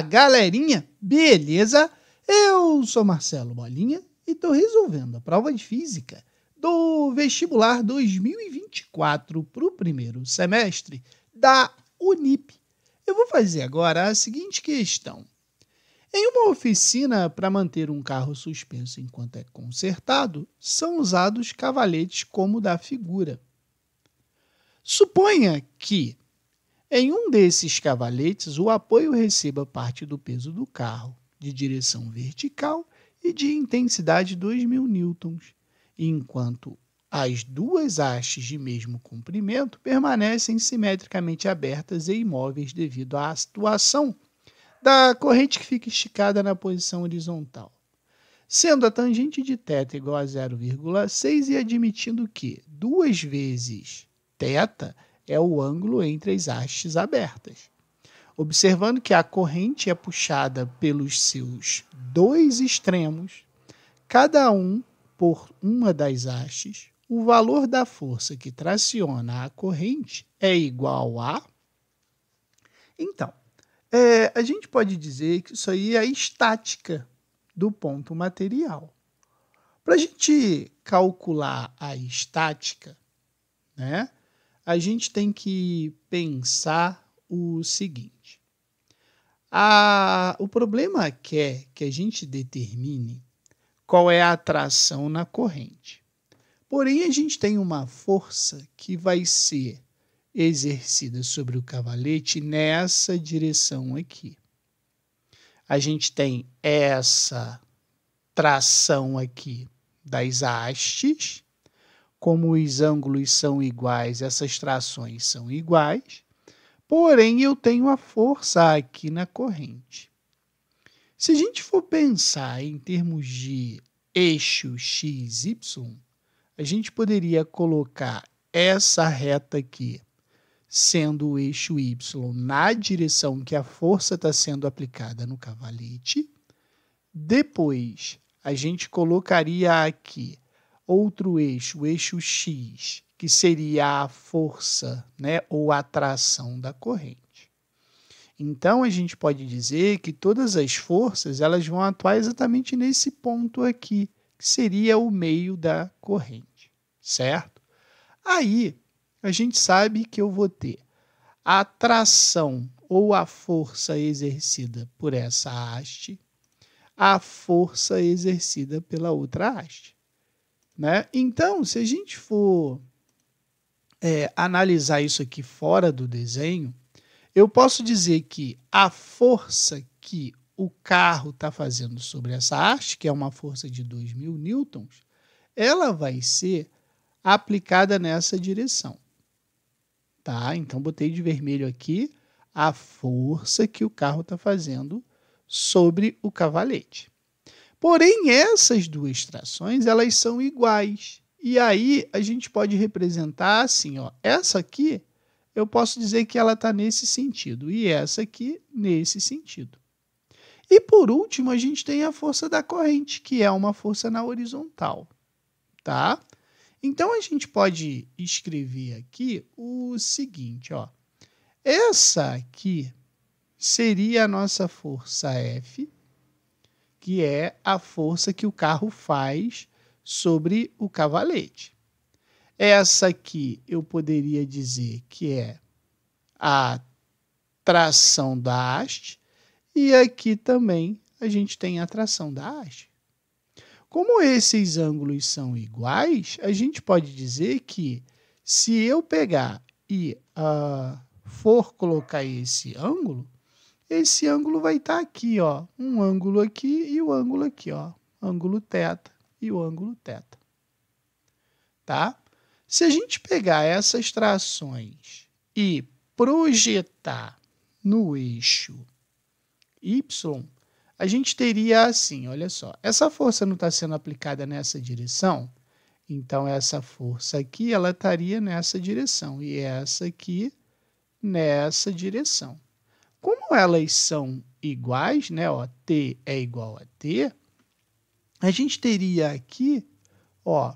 galerinha! Beleza? Eu sou Marcelo Bolinha e estou resolvendo a prova de física do vestibular 2024 para o primeiro semestre da Unip. Eu vou fazer agora a seguinte questão. Em uma oficina, para manter um carro suspenso enquanto é consertado, são usados cavaletes como da figura. Suponha que em um desses cavaletes, o apoio receba parte do peso do carro, de direção vertical e de intensidade 2.000 newtons, enquanto as duas hastes de mesmo comprimento permanecem simetricamente abertas e imóveis devido à situação da corrente que fica esticada na posição horizontal. Sendo a tangente de θ igual a 0,6 e admitindo que duas vezes θ é o ângulo entre as hastes abertas. Observando que a corrente é puxada pelos seus dois extremos, cada um por uma das hastes, o valor da força que traciona a corrente é igual a. Então, é, a gente pode dizer que isso aí é a estática do ponto material. Para a gente calcular a estática, né? a gente tem que pensar o seguinte: a, o problema quer é que a gente determine qual é a atração na corrente. Porém, a gente tem uma força que vai ser exercida sobre o cavalete nessa direção aqui. A gente tem essa tração aqui das hastes como os ângulos são iguais, essas trações são iguais, porém eu tenho a força aqui na corrente. Se a gente for pensar em termos de eixo y, a gente poderia colocar essa reta aqui, sendo o eixo Y na direção que a força está sendo aplicada no cavalete. Depois, a gente colocaria aqui outro eixo, o eixo X, que seria a força né, ou atração da corrente. Então, a gente pode dizer que todas as forças elas vão atuar exatamente nesse ponto aqui, que seria o meio da corrente, certo? Aí, a gente sabe que eu vou ter a atração ou a força exercida por essa haste, a força exercida pela outra haste. Né? Então, se a gente for é, analisar isso aqui fora do desenho, eu posso dizer que a força que o carro está fazendo sobre essa haste, que é uma força de 2.000 newtons, ela vai ser aplicada nessa direção. Tá? Então, botei de vermelho aqui a força que o carro está fazendo sobre o cavalete. Porém, essas duas trações, elas são iguais. E aí a gente pode representar assim, ó, essa aqui eu posso dizer que ela está nesse sentido e essa aqui nesse sentido. E por último, a gente tem a força da corrente, que é uma força na horizontal, tá? Então a gente pode escrever aqui o seguinte, ó. Essa aqui seria a nossa força F que é a força que o carro faz sobre o cavalete. Essa aqui eu poderia dizer que é a tração da haste, e aqui também a gente tem a tração da haste. Como esses ângulos são iguais, a gente pode dizer que se eu pegar e uh, for colocar esse ângulo, esse ângulo vai estar tá aqui, ó. Um ângulo aqui e o ângulo aqui, ó. Ângulo θ e o ângulo θ. Tá? Se a gente pegar essas trações e projetar no eixo y, a gente teria assim, olha só, essa força não está sendo aplicada nessa direção, então essa força aqui ela estaria nessa direção e essa aqui nessa direção. Como elas são iguais, né? Ó, T é igual a T, a gente teria aqui, ó,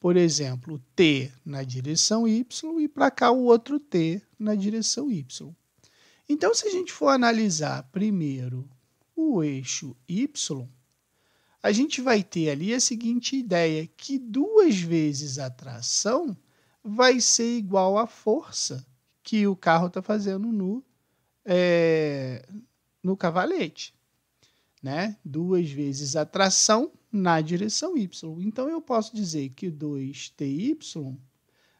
por exemplo, T na direção Y e para cá o outro T na direção Y. Então, se a gente for analisar primeiro o eixo Y, a gente vai ter ali a seguinte ideia, que duas vezes a tração vai ser igual à força que o carro está fazendo no é, no cavalete, né? Duas vezes a tração na direção y. Então eu posso dizer que 2ty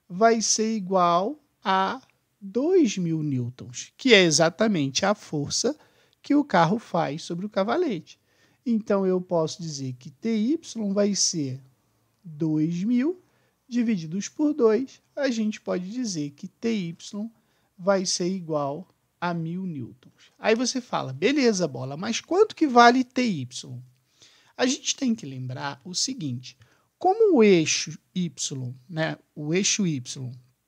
vai ser igual a 2.000 newtons, que é exatamente a força que o carro faz sobre o cavalete. Então eu posso dizer que ty vai ser 2.000 divididos por 2, a gente pode dizer que ty vai ser igual a mil newtons. Aí você fala, beleza, bola, mas quanto que vale TY? A gente tem que lembrar o seguinte: como o eixo Y, né, o eixo Y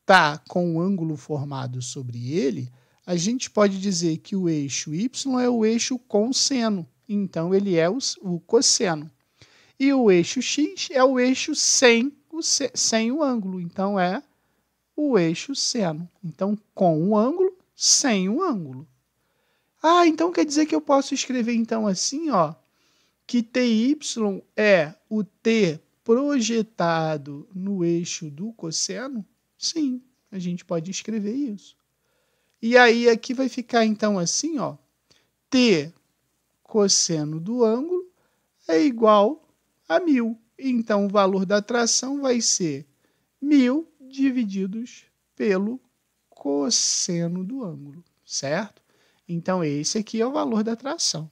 está com o ângulo formado sobre ele, a gente pode dizer que o eixo Y é o eixo com seno, então ele é o, o cosseno. E o eixo X é o eixo sem o, sem o ângulo, então é o eixo seno. Então, com o ângulo, sem o ângulo. Ah, então quer dizer que eu posso escrever então assim, ó, que TY é o T projetado no eixo do cosseno? Sim, a gente pode escrever isso. E aí aqui vai ficar então assim, ó, T cosseno do ângulo é igual a mil. Então o valor da tração vai ser mil divididos pelo cosseno do ângulo, certo? Então, esse aqui é o valor da tração.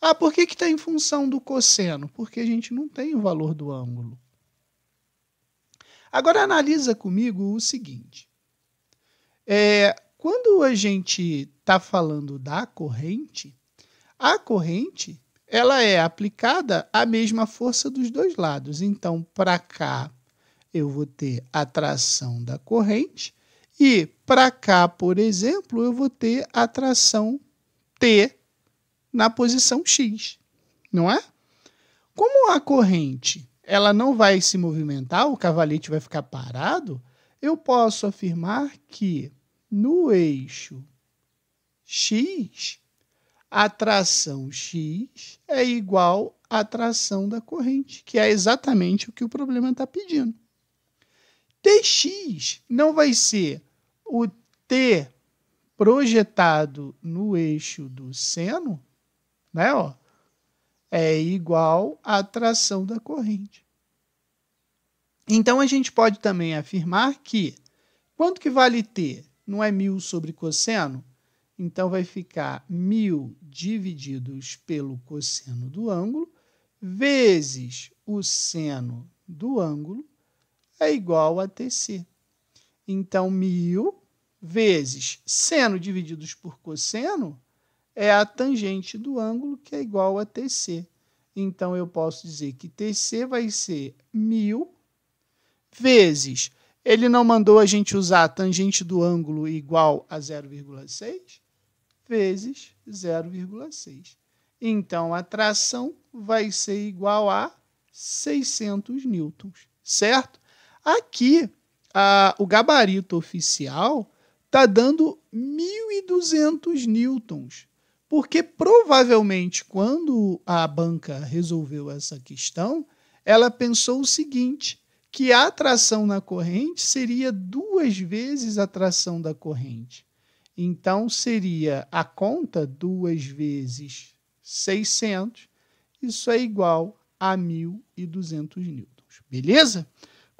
Ah, por que está em função do cosseno? Porque a gente não tem o valor do ângulo. Agora, analisa comigo o seguinte. É, quando a gente está falando da corrente, a corrente ela é aplicada à mesma força dos dois lados. Então, para cá, eu vou ter a tração da corrente, e para cá, por exemplo, eu vou ter a tração T na posição X, não é? Como a corrente ela não vai se movimentar, o cavalete vai ficar parado, eu posso afirmar que no eixo X, a tração X é igual à tração da corrente, que é exatamente o que o problema está pedindo. Tx não vai ser o T projetado no eixo do seno, né, ó, é igual à tração da corrente. Então, a gente pode também afirmar que quanto que vale T? Não é 1.000 sobre cosseno? Então, vai ficar 1.000 divididos pelo cosseno do ângulo, vezes o seno do ângulo, é igual a TC. Então, 1.000 vezes seno divididos por cosseno é a tangente do ângulo, que é igual a TC. Então, eu posso dizer que TC vai ser 1.000 vezes... Ele não mandou a gente usar a tangente do ângulo igual a 0,6 vezes 0,6. Então, a tração vai ser igual a 600 newtons, certo? Aqui, a, o gabarito oficial está dando 1.200 newtons, porque provavelmente quando a banca resolveu essa questão, ela pensou o seguinte, que a atração na corrente seria duas vezes a atração da corrente. Então seria a conta duas vezes 600, isso é igual a 1.200 newtons, beleza?